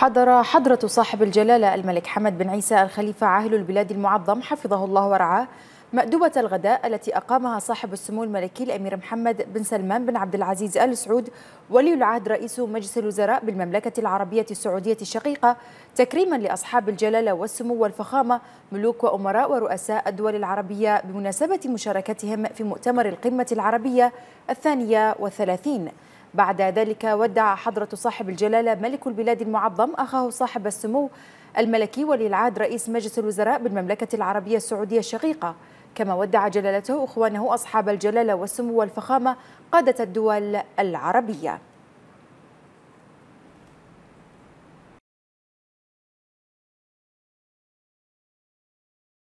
حضر حضرة صاحب الجلالة الملك حمد بن عيسى الخليفة عاهل البلاد المعظم حفظه الله ورعاه مأدبة الغداء التي أقامها صاحب السمو الملكي الأمير محمد بن سلمان بن عبد العزيز آل سعود ولي العهد رئيس مجلس الوزراء بالمملكة العربية السعودية الشقيقة تكريما لأصحاب الجلالة والسمو والفخامة ملوك وأمراء ورؤساء الدول العربية بمناسبة مشاركتهم في مؤتمر القمة العربية الثانية والثلاثين بعد ذلك ودع حضرة صاحب الجلالة ملك البلاد المعظم أخاه صاحب السمو الملكي ولي العهد رئيس مجلس الوزراء بالمملكة العربية السعودية الشقيقة كما ودع جلالته إخوانه أصحاب الجلالة والسمو والفخامة قادة الدول العربية